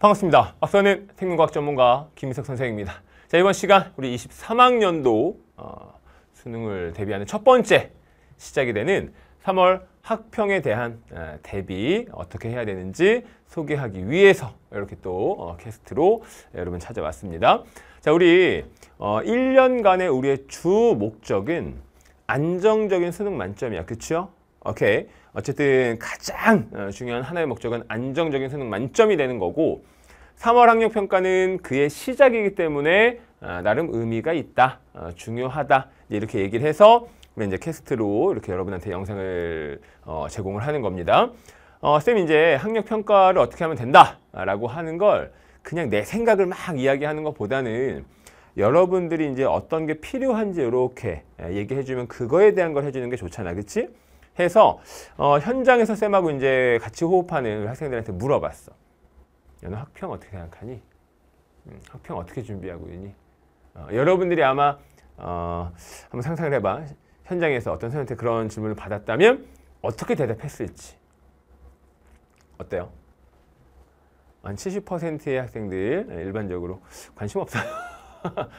반갑습니다. 앞서는 생명과학 전문가 김희석 선생입니다. 자, 이번 시간 우리 23학년도 어, 수능을 대비하는 첫 번째 시작이 되는 3월 학평에 대한 어, 대비 어떻게 해야 되는지 소개하기 위해서 이렇게 또 어, 캐스트로 여러분 찾아왔습니다. 자, 우리 어, 1년간의 우리의 주 목적은 안정적인 수능 만점이야. 그렇죠? 오케이. 어쨌든 가장 어, 중요한 하나의 목적은 안정적인 수능 만점이 되는 거고 3월 학력평가는 그의 시작이기 때문에 어, 나름 의미가 있다, 어, 중요하다 이렇게 얘기를 해서 우리 이제 캐스트로 이렇게 여러분한테 영상을 제공을 하는 겁니다. 어, 쌤 이제 학력 평가를 어떻게 하면 된다라고 하는 걸 그냥 내 생각을 막 이야기하는 것보다는 여러분들이 이제 어떤 게 필요한지 이렇게 예, 얘기해주면 그거에 대한 걸 해주는 게 좋잖아, 그렇지? 해서 어, 현장에서 쌤하고 이제 같이 호흡하는 그 학생들한테 물어봤어. 너는 학평 어떻게 생각하니? 음, 학평 어떻게 준비하고 있니? 어, 여러분들이 아마 어, 한번 상상을 해봐. 현장에서 어떤 선생님한테 그런 질문을 받았다면 어떻게 대답했을지. 어때요? 한 70%의 학생들 네, 일반적으로 관심 없어요.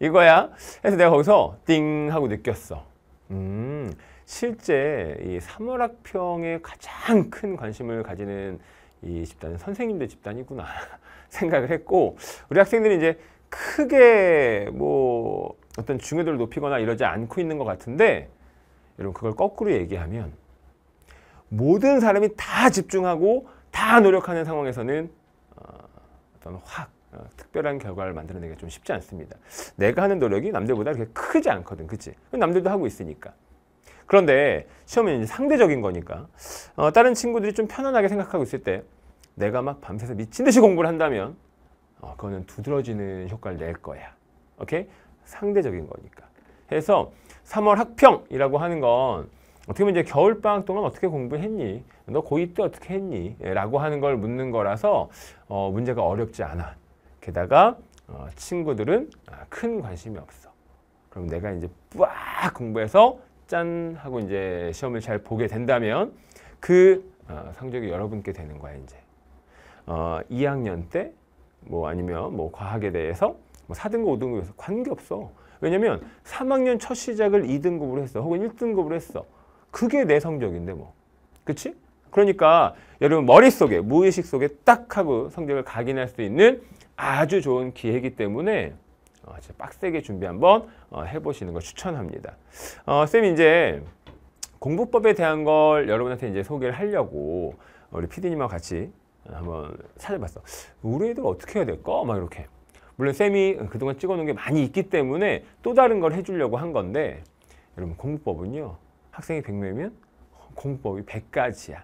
이거야. 해서 내가 거기서 띵 하고 느꼈어. 음, 실제 이 사물학평에 가장 큰 관심을 가지는 이 집단은 선생님들 집단이구나 생각을 했고 우리 학생들이 이제 크게 뭐 어떤 중요도를 높이거나 이러지 않고 있는 것 같은데 여러분 그걸 거꾸로 얘기하면 모든 사람이 다 집중하고 다 노력하는 상황에서는 어, 어떤 확 어, 특별한 결과를 만들어내기가 좀 쉽지 않습니다. 내가 하는 노력이 남들보다 그렇게 크지 않거든, 그치? 남들도 하고 있으니까. 그런데 시험은 상대적인 거니까 어, 다른 친구들이 좀 편안하게 생각하고 있을 때 내가 막 밤새서 미친 듯이 공부를 한다면 어, 그거는 두드러지는 효과를 낼 거야. 오케이? 상대적인 거니까. 그래서 3월 학평이라고 하는 건 어떻게 보면 이제 겨울방학 동안 어떻게 공부했니? 너 고2 때 어떻게 했니? 예, 라고 하는 걸 묻는 거라서 어, 문제가 어렵지 않아. 게다가 어, 친구들은 아, 큰 관심이 없어. 그럼 내가 이제 뿌 공부해서 짠 하고 이제 시험을 잘 보게 된다면 그 어, 성적이 여러분께 되는 거야 이제 어, 2학년 때 뭐 아니면 뭐 과학에 대해서 뭐 4등급 5등급에서 관계없어 왜냐면 3학년 첫 시작을 2등급으로 했어 혹은 1등급으로 했어 그게 내 성적인데 뭐 그치? 그러니까 여러분 머릿속에 무의식 속에 딱 하고 성적을 각인할 수 있는 아주 좋은 기회이기 때문에 어, 진짜 빡세게 준비 한번 어, 해보시는 걸 추천합니다. 어, 쌤 이제 공부법에 대한 걸 여러분한테 이제 소개를 하려고 우리 피디님하고 같이 한번 찾아봤어. 우리 애들 어떻게 해야 될까? 막 이렇게. 물론 쌤이 그동안 찍어놓은 게 많이 있기 때문에 또 다른 걸 해주려고 한 건데 여러분 공부법은요. 학생이 100명이면 공부법이 100가지야.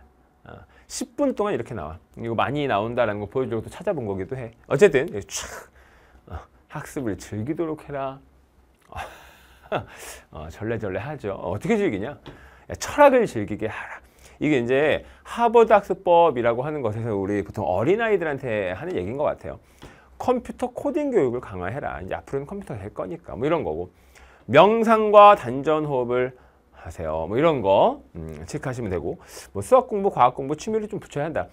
10분 어, 동안 이렇게 나와. 이거 많이 나온다라는 거 보여주려고 또 찾아본 거기도 해. 어쨌든 촥 어, 학습을 즐기도록 해라. 어, 절레절레 하죠. 어떻게 즐기냐? 철학을 즐기게 하라. 이게 이제 하버드 학습법이라고 하는 것에서 우리 보통 어린아이들한테 하는 얘기인 것 같아요. 컴퓨터 코딩 교육을 강화해라. 이제 앞으로는 컴퓨터 될 거니까. 뭐 이런 거고. 명상과 단전 호흡을 하세요. 뭐 이런 거 음, 체크하시면 되고. 뭐 수학 공부, 과학 공부, 취미를 좀 붙여야 한다.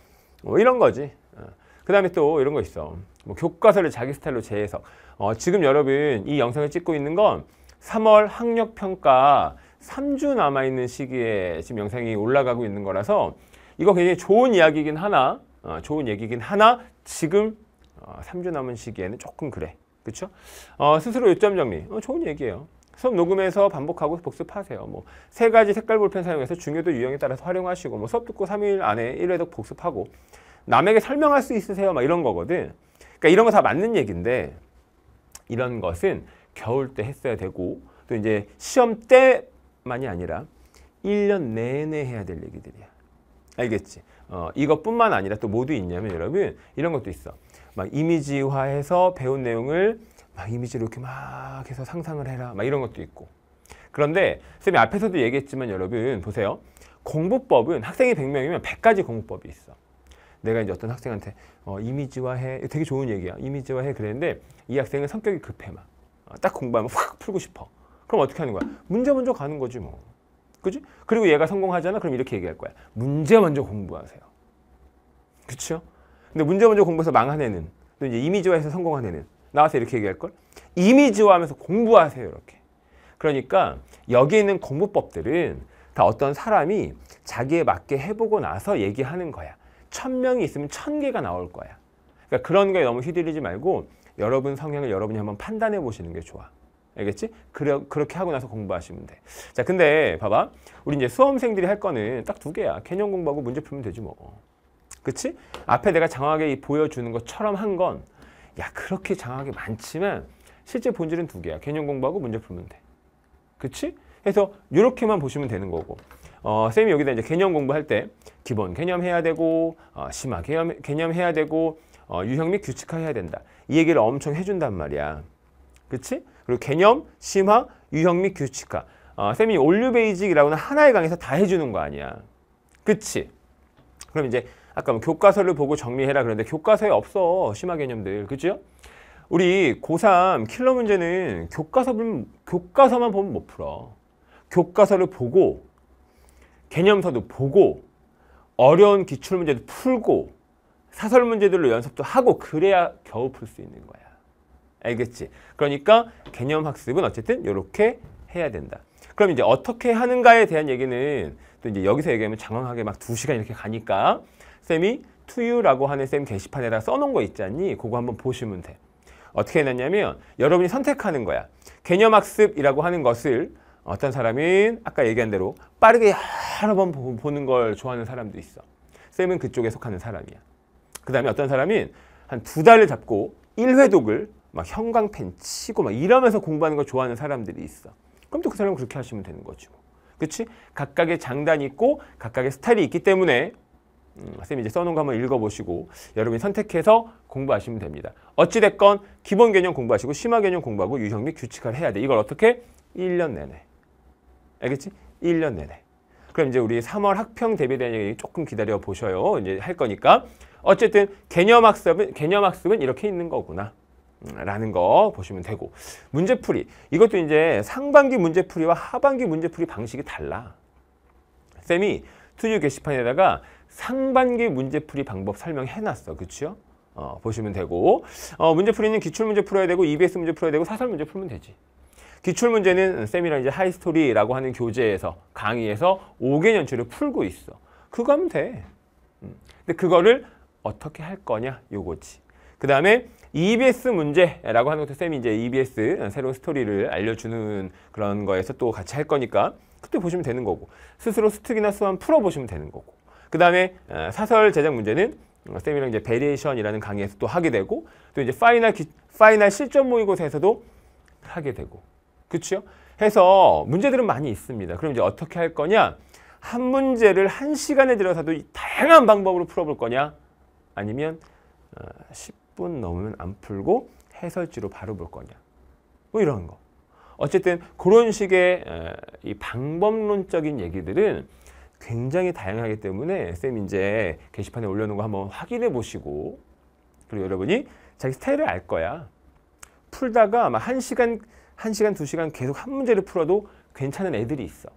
뭐 이런 거지. 어. 그 다음에 또 이런 거 있어. 뭐 교과서를 자기 스타일로 재해석. 어, 지금 여러분 이 영상을 찍고 있는 건 3월 학력평가 3주 남아있는 시기에 지금 영상이 올라가고 있는 거라서 이거 굉장히 좋은 이야기긴 하나, 어, 좋은 얘기긴 하나 지금 어, 3주 남은 시기에는 조금 그래. 그렇 어, 스스로 요점 정리. 어, 좋은 얘기예요. 수업 녹음해서 반복하고 복습하세요. 뭐 세 가지 색깔 볼펜 사용해서 중요도 유형에 따라서 활용하시고 뭐 수업 듣고 3일 안에 1회독 복습하고 남에게 설명할 수 있으세요. 막 이런 거거든. 그러니까 이런 거 다 맞는 얘기인데 이런 것은 겨울 때 했어야 되고 또 이제 시험 때만이 아니라 1년 내내 해야 될 얘기들이야. 알겠지? 어, 이것뿐만 아니라 또 모두 있냐면 여러분 이런 것도 있어. 막 이미지화해서 배운 내용을 막 이미지로 이렇게 막 해서 상상을 해라. 막 이런 것도 있고. 그런데 선 쌤이 앞에서도 얘기했지만 여러분 보세요. 공부법은 학생이 100명이면 100가지 공부법이 있어. 내가 이제 어떤 학생한테 어, 이미지화해 되게 좋은 얘기야 이미지화해 그랬는데 이 학생은 성격이 급해 막딱 어, 공부하면 확 풀고 싶어 그럼 어떻게 하는 거야 문제 먼저 가는 거지 뭐 그지 그리고 얘가 성공하잖아 그럼 이렇게 얘기할 거야 문제 먼저 공부하세요 그렇죠 근데 문제 먼저 공부해서 망한 애는 또 이제 이미지화해서 성공한 애는 나와서 이렇게 얘기할 걸 이미지화하면서 공부하세요 이렇게 그러니까 여기 있는 공부법들은 다 어떤 사람이 자기에 맞게 해보고 나서 얘기하는 거야. 천명이 있으면 천개가 나올 거야. 그러니까 그런 거에 너무 휘둘리지 말고 여러분 성향을 여러분이 한번 판단해 보시는 게 좋아. 알겠지? 그래, 그렇게 하고 나서 공부하시면 돼. 자, 근데 봐봐. 우리 이제 수험생들이 할 거는 딱 두 개야. 개념 공부하고 문제 풀면 되지 뭐. 그치? 앞에 내가 장하게 보여주는 것처럼 한 건, 야, 그렇게 장하게 많지만, 실제 본질은 두 개야. 개념 공부하고 문제 풀면 돼. 그치? 해서 요렇게만 보시면 되는 거고. 어, 쌤이 여기다 이제 개념 공부할 때 기본 개념 해야 되고 어, 심화 개념, 개념 해야 되고 어, 유형 및 규칙화 해야 된다. 이 얘기를 엄청 해준단 말이야. 그치? 그리고 개념, 심화, 유형 및 규칙화. 어, 쌤이 올류 베이직이라고는 하나의 강에서 다 해주는 거 아니야. 그치? 그럼 이제 아까 뭐 교과서를 보고 정리해라 그런데 교과서에 없어. 심화 개념들. 그죠? 우리 고3 킬러 문제는 교과서 보면, 교과서만 보면 못 풀어. 교과서를 보고 개념서도 보고 어려운 기출 문제도 풀고 사설 문제들로 연습도 하고 그래야 겨우 풀 수 있는 거야. 알겠지? 그러니까 개념 학습은 어쨌든 이렇게 해야 된다. 그럼 이제 어떻게 하는가에 대한 얘기는 또 이제 여기서 얘기하면 장황하게 막 두시간 이렇게 가니까 쌤이 투유라고 하는 쌤 게시판에다 써놓은 거 있잖니? 그거 한번 보시면 돼. 어떻게 해놨냐면 여러분이 선택하는 거야. 개념 학습이라고 하는 것을 어떤 사람은 아까 얘기한 대로 빠르게 여러 번 보는 걸 좋아하는 사람도 있어. 쌤은 그쪽에 속하는 사람이야. 그 다음에 어떤 사람은 한 두 달을 잡고 1회독을 막 형광펜 치고 막 이러면서 공부하는 걸 좋아하는 사람들이 있어. 그럼 또 그 사람은 그렇게 하시면 되는 거지 뭐. 그치? 각각의 장단이 있고 각각의 스타일이 있기 때문에 음, 쌤이 이제 써놓은 거 한번 읽어보시고 여러분이 선택해서 공부하시면 됩니다. 어찌됐건 기본 개념 공부하시고 심화 개념 공부하고 유형 및규칙을 해야 돼. 이걸 어떻게? 1년 내내. 알겠지? 1년 내내. 그럼 이제 우리 3월 학평 대비에 대한 얘기 조금 기다려 보셔요. 이제 할 거니까. 어쨌든 개념 학습은 개념 학습은 이렇게 있는 거구나. 음, 라는 거 보시면 되고 문제풀이 이것도 이제 상반기 문제풀이와 하반기 문제풀이 방식이 달라 쌤이 투유 게시판에다가 상반기 문제풀이 방법 설명해놨어 그치요? 어, 보시면 되고 어, 문제풀이는 기출문제 풀어야 되고 EBS 문제 풀어야 되고 사설 문제 풀면 되지 기출 문제는 쌤이랑 이제 하이스토리라고 하는 교재에서 강의에서 5개년치를 풀고 있어. 그거 하면 돼. 음. 근데 그거를 어떻게 할 거냐 요거지. 그 다음에 EBS 문제라고 하는 것도 쌤이 이제 EBS 새로운 스토리를 알려주는 그런 거에서 또 같이 할 거니까 그때 보시면 되는 거고 스스로 스특이나 수완 풀어보시면 되는 거고 그 다음에 어, 사설 제작 문제는 어, 쌤이랑 이제 베리에이션이라는 강의에서 또 하게 되고 또 이제 파이널 기, 파이널 실전 모의고사에서도 하게 되고 그렇죠? 해서 문제들은 많이 있습니다. 그럼 이제 어떻게 할 거냐? 한 문제를 한 시간에 들어서도 다양한 방법으로 풀어볼 거냐? 아니면 10분 어, 넘으면 안 풀고 해설지로 바로 볼 거냐? 뭐 이런 거. 어쨌든 그런 식의 어, 이 방법론적인 얘기들은 굉장히 다양하기 때문에 쌤 이제 게시판에 올려놓은 거 한번 확인해 보시고 그리고 여러분이 자기 스타일을 알 거야. 풀다가 아마 한시간 1시간, 2시간 계속 한 문제를 풀어도 괜찮은 애들이 있어.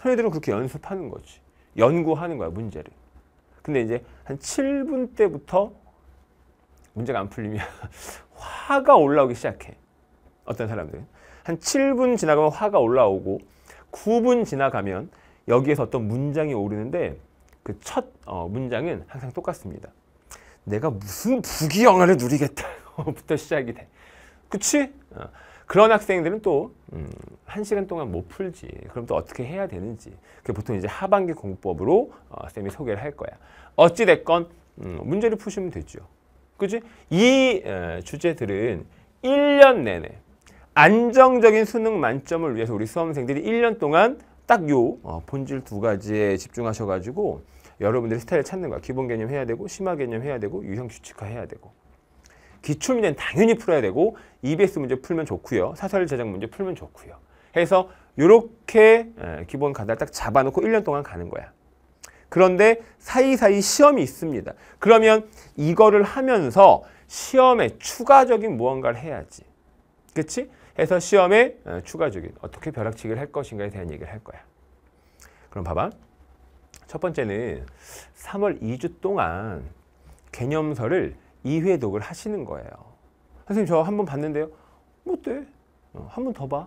그런 애들은 그렇게 연습하는 거지. 연구하는 거야, 문제를. 근데 이제 한 7분 때부터 문제가 안 풀리면 화가 올라오기 시작해. 어떤 사람들은. 한 7분 지나가면 화가 올라오고 9분 지나가면 여기에서 어떤 문장이 오르는데 그첫 어, 문장은 항상 똑같습니다. 내가 무슨 부귀영화를 누리겠다부터 시작이 돼. 그치? 어. 그런 학생들은 또 음, 한 시간 동안 못 풀지. 그럼 또 어떻게 해야 되는지. 그게 보통 이제 하반기 공법으로 어, 쌤이 소개를 할 거야. 어찌 됐건 음, 문제를 푸시면 되죠. 그지? 이 에, 주제들은 1년 내내 안정적인 수능 만점을 위해서 우리 수험생들이 1년 동안 딱 요 어, 본질 두 가지에 집중하셔가지고 여러분들의 스타일을 찾는 거야. 기본 개념 해야 되고 심화 개념 해야 되고 유형 규칙화 해야 되고 기출 문제는 당연히 풀어야 되고 EBS 문제 풀면 좋고요. 사설 제작 문제 풀면 좋고요. 해서 이렇게 예, 기본 가닥 딱 잡아놓고 1년 동안 가는 거야. 그런데 사이사이 시험이 있습니다. 그러면 이거를 하면서 시험에 추가적인 무언가를 해야지. 그치? 해서 시험에 어, 추가적인 어떻게 벼락치기를 할 것인가에 대한 얘기를 할 거야. 그럼 봐봐. 첫 번째는 3월 2주 동안 개념서를 이회독을 하시는 거예요. 선생님 저 한 번 봤는데요. 못돼. 뭐 어, 한번 더 봐.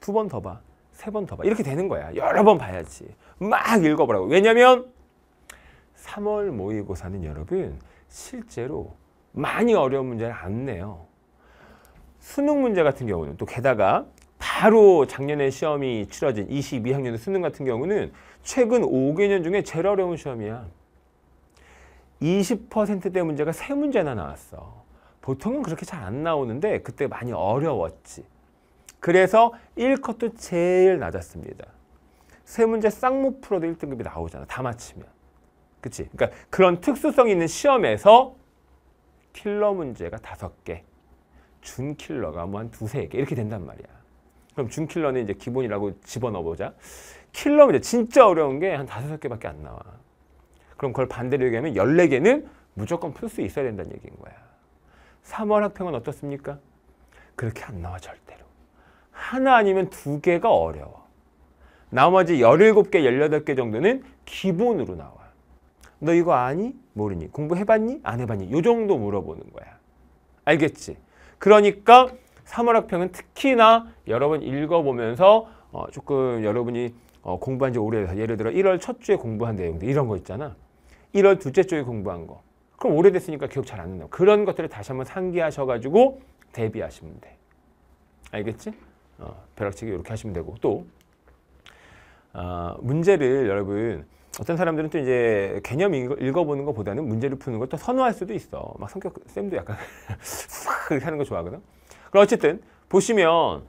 두 번 더 봐. 세 번 더 봐. 이렇게 되는 거야. 여러 번 봐야지. 막 읽어보라고. 왜냐면 3월 모의고사는 여러분 실제로 많이 어려운 문제를 안 내요. 수능 문제 같은 경우는 또 게다가 바로 작년에 시험이 치러진 2 2학년 수능 같은 경우는 최근 5개년 중에 제일 어려운 시험이야. 20%대 문제가 세 문제나 나왔어. 보통은 그렇게 잘 안 나오는데 그때 많이 어려웠지. 그래서 1컷도 제일 낮았습니다. 세 문제 쌍무 풀어도 1등급이 나오잖아. 다 맞히면. 그치? 그러니까 그런 특수성 있는 시험에서 킬러 문제가 다섯 개, 준킬러가 뭐한 두 세 개 이렇게 된단 말이야. 그럼 준킬러는 이제 기본이라고 집어넣어보자. 킬러 문제 진짜 어려운 게 한 다섯 개밖에 안 나와. 그럼 그걸 반대로 얘기하면 14개는 무조건 풀 수 있어야 된다는 얘기인 거야. 3월 학평은 어떻습니까? 그렇게 안 나와 절대로. 하나 아니면 두 개가 어려워. 나머지 17개, 18개 정도는 기본으로 나와. 너 이거 아니? 모르니? 공부해봤니? 안 해봤니? 요 정도 물어보는 거야. 알겠지? 그러니까 3월 학평은 특히나 여러분 읽어보면서 어, 조금 여러분이 어, 공부한 지 오래돼서 예를 들어 1월 첫 주에 공부한 내용들 이런 거 있잖아. 1월 둘째 주에 공부한 거. 그럼 오래됐으니까 기억 잘 안 난다. 그런 것들을 다시 한번 상기하셔가지고 대비하시면 돼. 알겠지? 어, 벼락치기 이렇게 하시면 되고 또 어, 문제를 여러분 어떤 사람들은 또 이제 개념 읽어보는 것보다는 문제를 푸는 걸또 선호할 수도 있어. 막 성격 쌤도 약간 싹 하는 거 좋아하거든. 그럼 어쨌든 보시면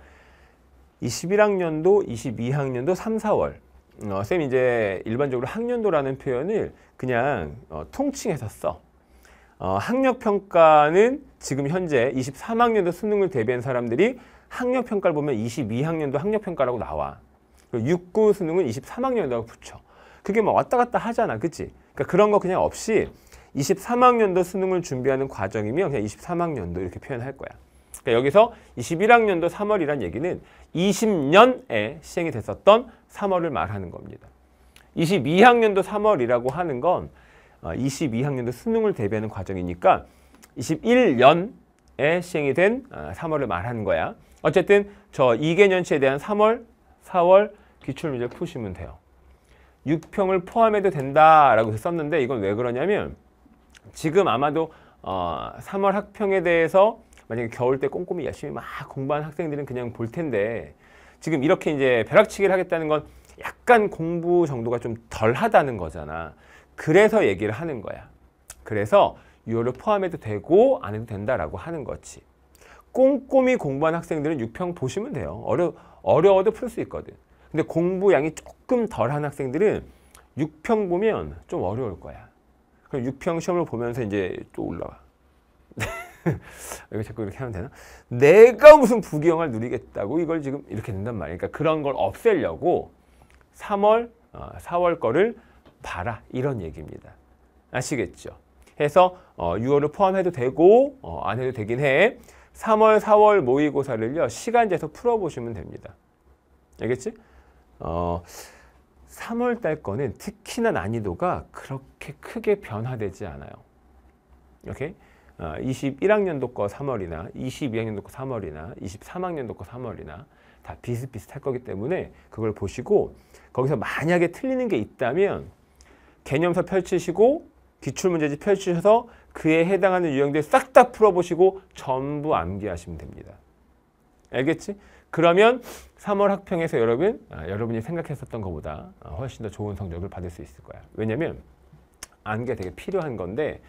21학년도, 22학년도 3, 4월 어, 쌤 이제 일반적으로 학년도라는 표현을 그냥 어, 통칭해서 써. 어, 학력평가는 지금 현재 23학년도 수능을 대비한 사람들이 학력평가를 보면 22학년도 학력평가라고 나와. 육구 수능은 23학년도라고 붙여. 그게 막 뭐 왔다 갔다 하잖아. 그치? 그러니까 그런 거 그냥 없이 23학년도 수능을 준비하는 과정이면 그냥 23학년도 이렇게 표현할 거야. 그러니까 여기서 21학년도 3월이란 얘기는 20년에 시행이 됐었던 3월을 말하는 겁니다. 22학년도 3월이라고 하는 건 22학년도 어, 수능을 대비하는 과정이니까 21년에 시행이 된 3월을 어, 말하는 거야. 어쨌든 저 2개년치에 대한 3월, 4월 기출문제 푸시면 돼요. 6평을 포함해도 된다라고 썼는데 이건 왜 그러냐면 지금 아마도 어, 3월 학평에 대해서 만약에 겨울 때 꼼꼼히 열심히 막 공부한 학생들은 그냥 볼 텐데 지금 이렇게 이제 벼락치기를 하겠다는 건 약간 공부 정도가 좀 덜하다는 거잖아. 그래서 얘기를 하는 거야. 그래서 유효를 포함해도 되고 안 해도 된다라고 하는 거지. 꼼꼼히 공부한 학생들은 6평 보시면 돼요. 어려, 어려워도 풀 수 있거든. 근데 공부량이 조금 덜한 학생들은 6평 보면 좀 어려울 거야. 그럼 6평 시험을 보면서 이제 또 올라와. 이거 자꾸 이렇게 하면 되나? 내가 무슨 부귀영화를 누리겠다고 이걸 지금 이렇게 된단 말이에 그러니까 그런 걸 없애려고 3월, 어, 4월 거를 봐라 이런 얘기입니다. 아시겠죠? 해서 어, 6월을 포함해도 되고 어, 안 해도 되긴 해. 3월, 4월 모의고사를요. 시간제에서 풀어보시면 됩니다. 알겠지? 어, 3월 달 거는 특히나 난이도가 그렇게 크게 변화되지 않아요. 오케이? 21학년도 어, 거 3월이나 22학년도 거 3월이나 23학년도 거 3월이나 다 비슷비슷할 거기 때문에 그걸 보시고 거기서 만약에 틀리는 게 있다면 개념서 펼치시고 기출문제집 펼치셔서 그에 해당하는 유형들 싹 다 풀어보시고 전부 암기하시면 됩니다. 알겠지? 그러면 3월 학평에서 여러분, 아, 여러분이 생각했었던 것보다 어, 훨씬 더 좋은 성적을 받을 수 있을 거야. 왜냐면 암기가 되게 필요한 건데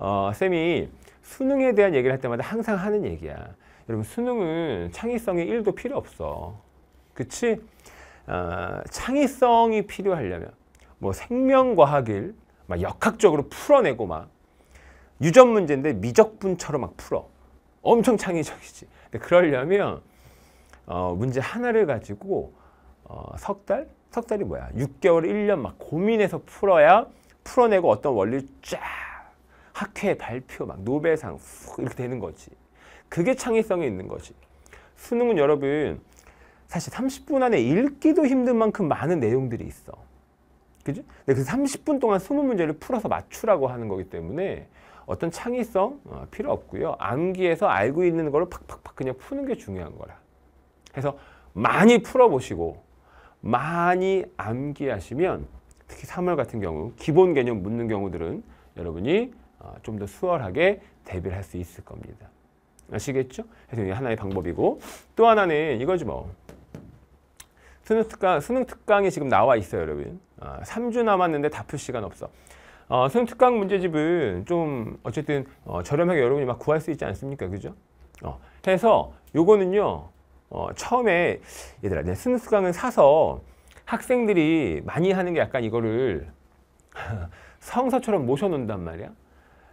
어, 쌤이 수능에 대한 얘기를 할 때마다 항상 하는 얘기야. 여러분 수능은 창의성의 1도 필요 없어. 그치? 어, 창의성이 필요하려면 뭐 생명과학을 막 역학적으로 풀어내고 막 유전 문제인데 미적분처럼 막 풀어. 엄청 창의적이지. 근데 그러려면 어, 문제 하나를 가지고 어, 석 달? 석 달이 뭐야? 6개월, 1년 막 고민해서 풀어야 풀어내고 어떤 원리 를쫙 학회 발표, 막 노벨상 이렇게 되는 거지. 그게 창의성이 있는 거지. 수능은 여러분 사실 30분 안에 읽기도 힘든 만큼 많은 내용들이 있어. 그지? 근데 그 30분 동안 20문제를 풀어서 맞추라고 하는 거기 때문에 어떤 창의성 어, 필요 없고요. 암기해서 알고 있는 걸를 팍팍팍 그냥 푸는 게 중요한 거라. 그래서 많이 풀어보시고 많이 암기하시면 특히 3월 같은 경우 기본 개념 묻는 경우들은 여러분이 어, 좀더 수월하게 대비를 할 수 있을 겁니다. 아시겠죠? 그래서 이게 하나의 방법이고 또 하나는 이거지 뭐 수능 특강 수능 특강이 지금 나와 있어요, 여러분. 아, 어, 3주 남았는데 다 풀 시간 없어. 어, 수능 특강 문제집은 좀 어쨌든 어, 저렴하게 여러분이 막 구할 수 있지 않습니까, 그죠? 어, 해서 요거는요 어, 처음에 얘들아 내 수능 특강을 사서 학생들이 많이 하는 게 약간 이거를 성서처럼 모셔놓는단 말이야.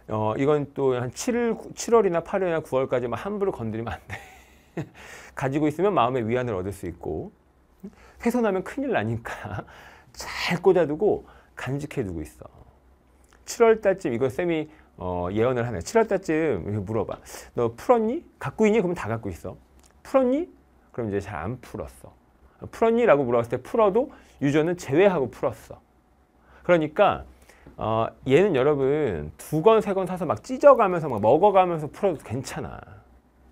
어, 이건 또 한7 7월이나 8월이나 9월까지 막 함부로 건드리면 안 돼. 가지고 있으면 마음의 위안을 얻을 수 있고 훼손하면 큰일 나니까 잘 꽂아두고 간직해 두고 있어. 7월 달쯤 이거 쌤이 어, 예언을 하네. 7월 달쯤 물어봐. 너 풀었니? 갖고 있니? 그럼 다 갖고 있어. 풀었니? 그럼 이제 잘 안 풀었어. 풀었니? 라고 물어봤을 때 풀어도 유저는 제외하고 풀었어. 그러니까 어, 얘는 여러분 두 권, 세 권 사서 막 찢어가면서 막 먹어가면서 풀어도 괜찮아.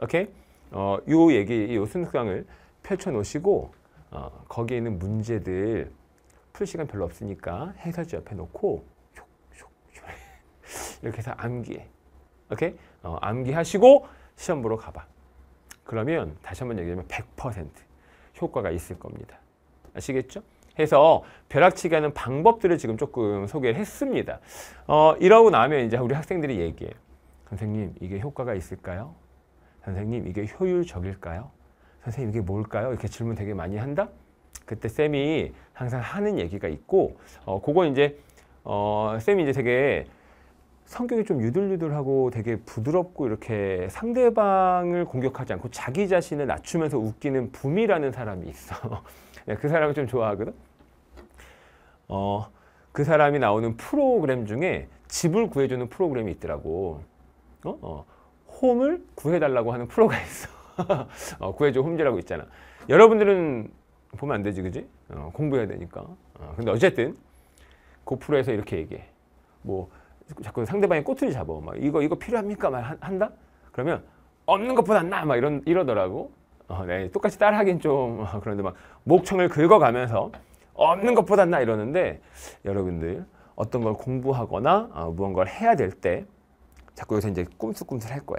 오케이? 어, 요 얘기, 요 순수강을 펼쳐놓으시고 어, 거기에 있는 문제들 풀 시간 별로 없으니까 해설지 옆에 놓고 이렇게 해서 암기해. 오케이? 어, 암기하시고 시험 보러 가봐. 그러면 다시 한번 얘기하면 100% 효과가 있을 겁니다. 아시겠죠? 해서 벼락치기 하는 방법들을 지금 조금 소개를 했습니다. 어, 이러고 나면 이제 우리 학생들이 얘기해요. 선생님, 이게 효과가 있을까요? 선생님, 이게 효율적일까요? 선생님, 이게 뭘까요? 이렇게 질문 되게 많이 한다? 그때 쌤이 항상 하는 얘기가 있고, 어, 그건 이제, 어, 쌤이 이제 되게 성격이 좀 유들유들하고 되게 부드럽고 이렇게 상대방을 공격하지 않고 자기 자신을 낮추면서 웃기는 붐이라는 사람이 있어. 예, 그 사람을 좀 좋아하거든. 어, 그 사람이 나오는 프로그램 중에 집을 구해주는 프로그램이 있더라고. 어? 어. 홈을 구해달라고 하는 프로가 있어. 어, 구해줘 홈즈라고 있잖아. 여러분들은 보면 안 되지, 그지? 어, 공부해야 되니까. 어, 근데 어쨌든 그 프로에서 이렇게 얘기해. 뭐 자꾸 상대방이 꼬투리 잡아. 막 이거 이거 필요합니까? 말 한다? 그러면 없는 것보다 나! 막 이런 이러더라고. 어, 네, 똑같이 따라하긴 좀 어, 그런데 막 목청을 긁어가면서 없는 것보단 나 이러는데 여러분들 어떤 걸 공부하거나 어, 무언가를 해야 될 때 자꾸 여기서 이제 꿈틀꿈틀 할 거야.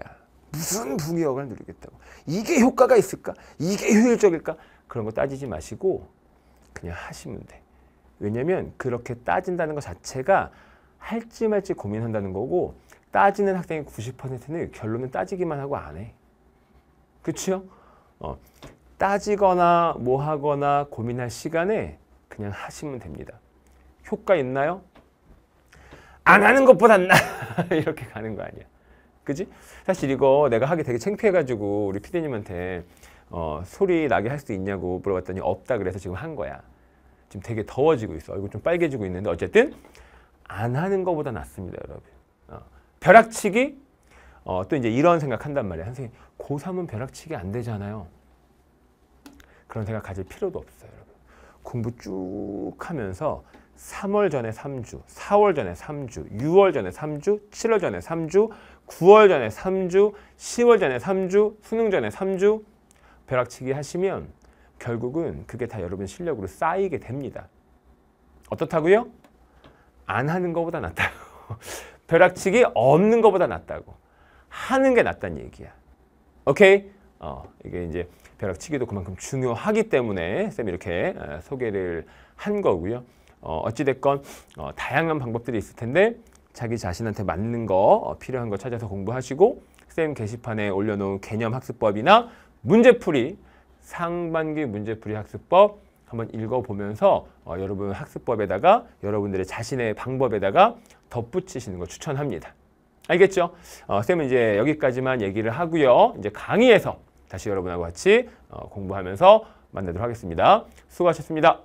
무슨 부기역을 누리겠다고. 이게 효과가 있을까? 이게 효율적일까? 그런 거 따지지 마시고 그냥 하시면 돼. 왜냐면 그렇게 따진다는 것 자체가 할지 말지 고민한다는 거고 따지는 학생의 90%는 결론은 따지기만 하고 안 해. 그렇죠? 어, 따지거나 뭐 하거나 고민할 시간에 그냥 하시면 됩니다. 효과 있나요? 안 하는 것보다 나 이렇게 가는 거 아니야. 그지? 사실 이거 내가 하기 되게 창피해가지고 우리 피디님한테 어, 소리 나게 할 수 있냐고 물어봤더니 없다 그래서 지금 한 거야. 지금 되게 더워지고 있어. 얼굴 좀 빨개지고 있는데 어쨌든 안 하는 것보다 낫습니다, 여러분. 어. 벼락치기 어, 또 이제 이런 생각한단 말이에요. 선생님, 고3은 벼락치기 안 되잖아요. 그런 생각 가질 필요도 없어요. 여러분. 공부 쭉 하면서 3월 전에 3주, 4월 전에 3주, 6월 전에 3주, 7월 전에 3주, 9월 전에 3주, 10월 전에 3주, 수능 전에 3주 벼락치기 하시면 결국은 그게 다 여러분 실력으로 쌓이게 됩니다. 어떻다고요? 안 하는 것보다 낫다고. 벼락치기 없는 것보다 낫다고. 하는 게 낫다는 얘기야. 오케이? 어, 이게 이제 벼락치기도 그만큼 중요하기 때문에 쌤이 이렇게 어, 소개를 한 거고요. 어, 어찌됐건 어, 다양한 방법들이 있을 텐데 자기 자신한테 맞는 거 어, 필요한 거 찾아서 공부하시고 쌤 게시판에 올려놓은 개념 학습법이나 문제풀이 상반기 문제풀이 학습법 한번 읽어보면서 어, 여러분 학습법에다가 여러분들의 자신의 방법에다가 덧붙이시는 걸 추천합니다. 알겠죠? 어, 선생님은 이제 여기까지만 얘기를 하고요. 이제 강의에서 다시 여러분하고 같이 어, 공부하면서 만나도록 하겠습니다. 수고하셨습니다.